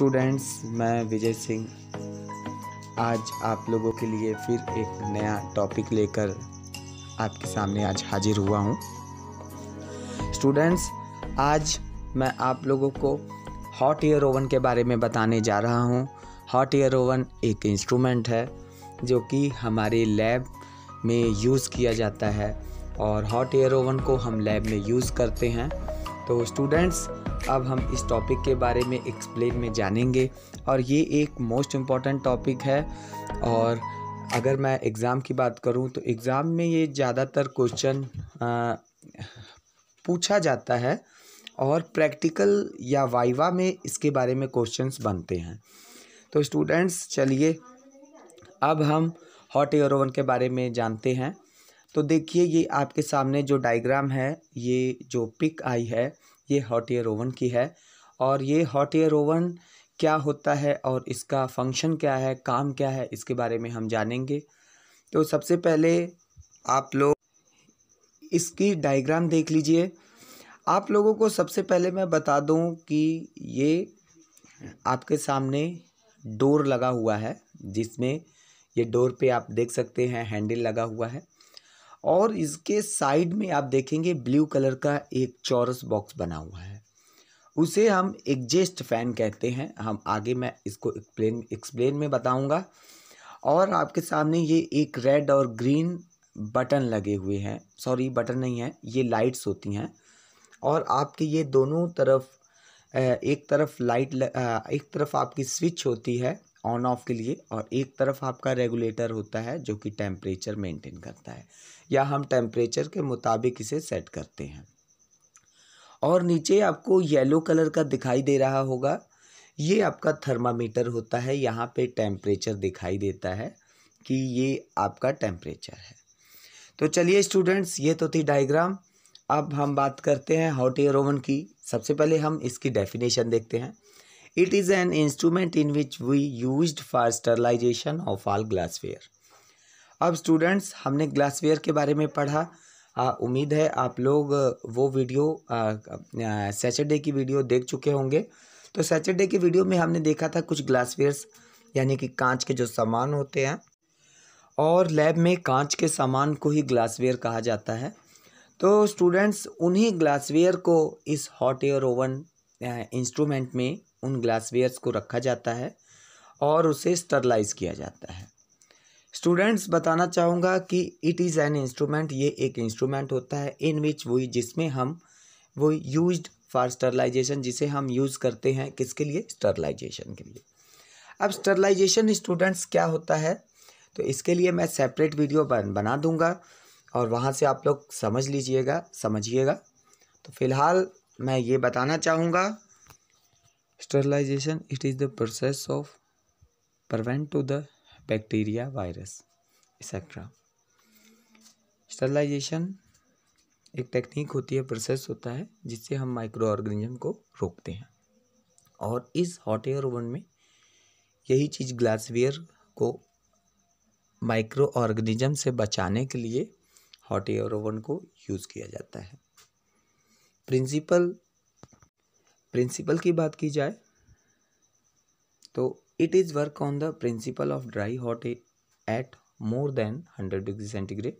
Students मैं विजय सिंह आज आप लोगों के लिए फिर एक नया टॉपिक लेकर आपके सामने आज हाजिर हुआ हूँ स्टूडेंट्स आज मैं आप लोगों को हॉट एयर ओवन के बारे में बताने जा रहा हूँ हॉट एयर ओवन एक इंस्ट्रूमेंट है जो कि हमारे लैब में यूज़ किया जाता है और हॉट एयर ओवन को हम लैब में यूज़ करते हैं तो स्टूडेंट्स अब हम इस टॉपिक के बारे में एक्सप्लेन में जानेंगे और ये एक मोस्ट इम्पॉर्टेंट टॉपिक है और अगर मैं एग्ज़ाम की बात करूँ तो एग्ज़ाम में ये ज़्यादातर क्वेश्चन पूछा जाता है और प्रैक्टिकल या वाइवा में इसके बारे में क्वेश्चंस बनते हैं तो स्टूडेंट्स चलिए अब हम हॉट एयर ओवन के बारे में जानते हैं तो देखिए ये आपके सामने जो डायग्राम है ये जो पिक आई है ये हॉट एयर ओवन की है और ये हॉट एयर ओवन क्या होता है और इसका फंक्शन क्या है काम क्या है इसके बारे में हम जानेंगे तो सबसे पहले आप लोग इसकी डायग्राम देख लीजिए आप लोगों को सबसे पहले मैं बता दूं कि ये आपके सामने डोर लगा हुआ है जिसमें ये डोर पे आप देख सकते हैं हैंडल लगा हुआ है और इसके साइड में आप देखेंगे ब्लू कलर का एक चौरस बॉक्स बना हुआ है उसे हम एग्जेस्ट फैन कहते हैं हम आगे मैं इसको एक्सप्लेन एक्सप्लेन में बताऊंगा और आपके सामने ये एक रेड और ग्रीन बटन लगे हुए हैं सॉरी बटन नहीं है ये लाइट्स होती हैं और आपके ये दोनों तरफ एक तरफ लाइट एक तरफ आपकी स्विच होती है ऑन ऑफ के लिए और एक तरफ आपका रेगुलेटर होता है जो कि टेम्परेचर मेंटेन करता है या हम टेम्परेचर के मुताबिक इसे सेट करते हैं और नीचे आपको येलो कलर का दिखाई दे रहा होगा ये आपका थर्मामीटर होता है यहाँ पे टेम्परेचर दिखाई देता है कि ये आपका टेम्परेचर है तो चलिए स्टूडेंट्स ये तो थी डायग्राम अब हम बात करते हैं हॉट एयर ओवन की सबसे पहले हम इसकी डेफिनेशन देखते हैं It is an instrument in which we used for sterilization of all glassware. अब स्टूडेंट्स हमने ग्लासवेयर के बारे में पढ़ा आ, उम्मीद है आप लोग वो वीडियो सैटरडे की वीडियो देख चुके होंगे तो सैटरडे की वीडियो में हमने देखा था कुछ ग्लासवेयर्स यानी कि कांच के जो सामान होते हैं और लैब में कांच के सामान को ही ग्लासवेयर कहा जाता है तो स्टूडेंट्स उन्हीं ग्लासवेयर को इस हॉट एयर ओवन इंस्ट्रूमेंट में उन ग्लासवेयर्स को रखा जाता है और उसे स्टरलाइज किया जाता है स्टूडेंट्स बताना चाहूँगा कि इट इज़ एन इंस्ट्रूमेंट ये एक इंस्ट्रूमेंट होता है इन विच वही जिसमें हम वो यूज फॉर स्टरलाइजेशन जिसे हम यूज़ करते हैं किसके लिए स्टरलाइजेशन के लिए अब स्टरलाइजेशन स्टूडेंट्स क्या होता है तो इसके लिए मैं सेपरेट वीडियो बन, बना दूँगा और वहाँ से आप लोग समझ लीजिएगा समझिएगा तो फ़िलहाल मैं ये बताना चाहूँगा sterilization it is the process of prevent to the bacteria virus etc sterilisation एक टेक्निक होती है प्रोसेस होता है जिससे हम माइक्रो ऑर्गेनिज्म को रोकते हैं और इस हॉट एयर ओवन में यही चीज़ ग्लासवेयर को माइक्रो ऑर्गेनिज्म से बचाने के लिए हॉट एयर ओवन को यूज़ किया जाता है प्रिंसिपल प्रिंसिपल की बात की जाए तो it is work on the principle of dry hot at more than hundred degree centigrade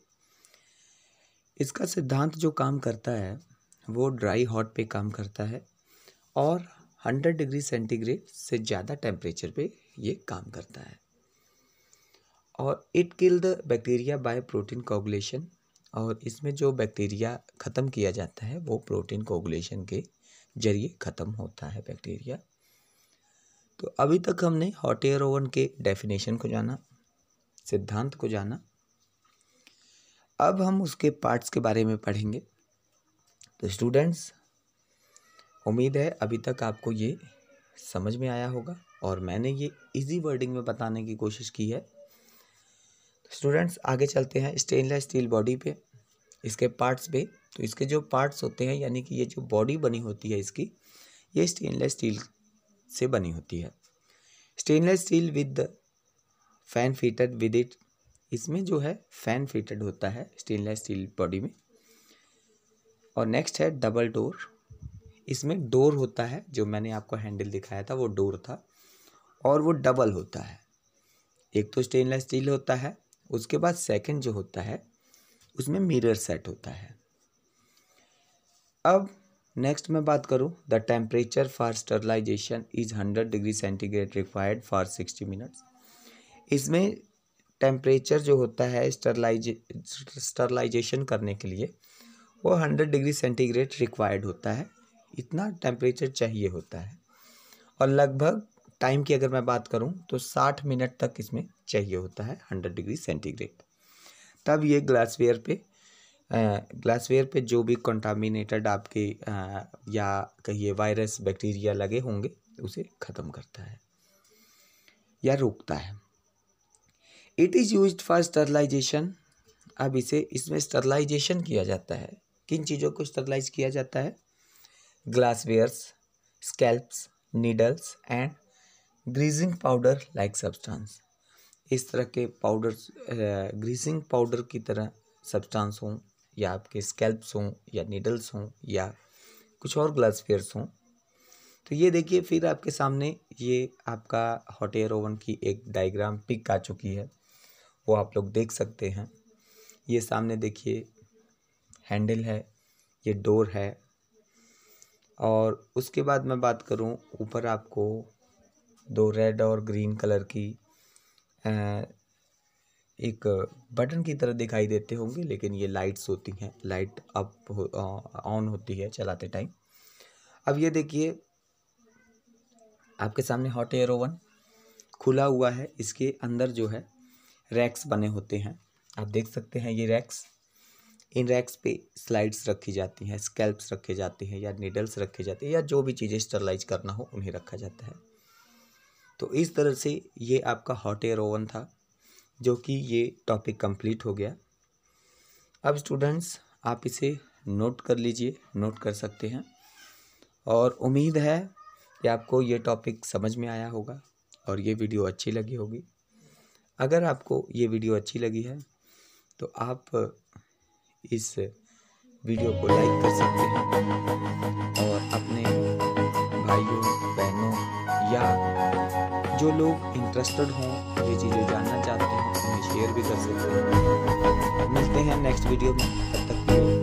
इसका सिद्धांत जो काम करता है वो ड्राई हॉट पे काम करता है और हंड्रेड डिग्री सेंटीग्रेड से ज़्यादा टेम्परेचर पे ये काम करता है और it kill the bacteria by protein coagulation और इसमें जो बैक्टीरिया ख़त्म किया जाता है वो प्रोटीन कोगुलेशन के जरिए ख़त्म होता है बैक्टीरिया तो अभी तक हमने हॉट एयर ओवन के डेफिनेशन को जाना सिद्धांत को जाना अब हम उसके पार्ट्स के बारे में पढ़ेंगे तो स्टूडेंट्स उम्मीद है अभी तक आपको ये समझ में आया होगा और मैंने ये इजी वर्डिंग में बताने की कोशिश की है स्टूडेंट्स आगे चलते हैं स्टेनलेस स्टील बॉडी पे इसके पार्ट्स पे तो इसके जो पार्ट्स होते हैं यानी कि ये जो बॉडी बनी होती है इसकी ये स्टेनलेस स्टील से बनी होती है stainless steel with fan fitted with it इसमें जो है फैन फिटेड होता है स्टेनलेस स्टील बॉडी में और नेक्स्ट है डबल डोर इसमें डोर होता है जो मैंने आपको हैंडल दिखाया था वो डोर था और वो डबल होता है एक तो स्टेनलेस स्टील होता है उसके बाद सेकंड जो होता है उसमें मिरर सेट होता है अब नेक्स्ट मैं बात करूँ the temperature for sterilization is hundred degree centigrade required for sixty minutes इसमें टेम्परेचर जो होता है स्टरलाइजे स्टरलाइजेशन करने के लिए वो हंड्रेड डिग्री सेंटीग्रेड रिक्वायर्ड होता है इतना टेम्परेचर चाहिए होता है और लगभग टाइम की अगर मैं बात करूं तो साठ मिनट तक इसमें चाहिए होता है हंड्रेड डिग्री सेंटीग्रेड तब ये ग्लासवेयर पे ग्लासवेयर पे जो भी कंटामिनेटेड आपके या कहिए वायरस बैक्टीरिया लगे होंगे उसे ख़त्म करता है या रोकता है it is use for sterilization अब इसे इसमें स्टरलाइजेशन किया जाता है किन चीज़ों को स्टरलाइज किया जाता है glasswares scalps needles and greasing powder like substance इस तरह के पाउडर ग्रीसिंग पाउडर की तरह सब्सटेंस हों या आपके स्कैल्प्स हों या नीडल्स हों या कुछ और ग्लास फेयर्स हों तो ये देखिए फिर आपके सामने ये आपका हॉट एयर ओवन की एक डायग्राम पिक आ चुकी है वो आप लोग देख सकते हैं ये सामने देखिए हैंडल है ये डोर है और उसके बाद मैं बात करूं ऊपर आपको दो रेड और ग्रीन कलर की एक बटन की तरह दिखाई देते होंगे लेकिन ये लाइट्स होती हैं लाइट अप ऑन हो, होती है चलाते टाइम अब ये देखिए आपके सामने हॉट एयर ओवन खुला हुआ है इसके अंदर जो है रैक्स बने होते हैं आप देख सकते हैं ये रैक्स इन रैक्स पे स्लाइड्स रखी जाती हैं स्केल्प्स रखे जाते हैं या नीडल्स रखे जाते हैं या जो भी चीज़ें स्टरलाइज करना हो उन्हें रखा जाता है तो इस तरह से ये आपका हॉट एयर ओवन था जो कि ये टॉपिक कंप्लीट हो गया अब स्टूडेंट्स आप इसे नोट कर लीजिए नोट कर सकते हैं और उम्मीद है कि आपको ये टॉपिक समझ में आया होगा और ये वीडियो अच्छी लगी होगी अगर आपको ये वीडियो अच्छी लगी है तो आप इस वीडियो को लाइक कर सकते हैं और अपने भाइयों बहनों या जो लोग इंटरेस्टेड हों ये चीज़ें जानना चाहते हैं उन्हें शेयर भी कर सकते हैं मिलते हैं नेक्स्ट वीडियो में तब तक के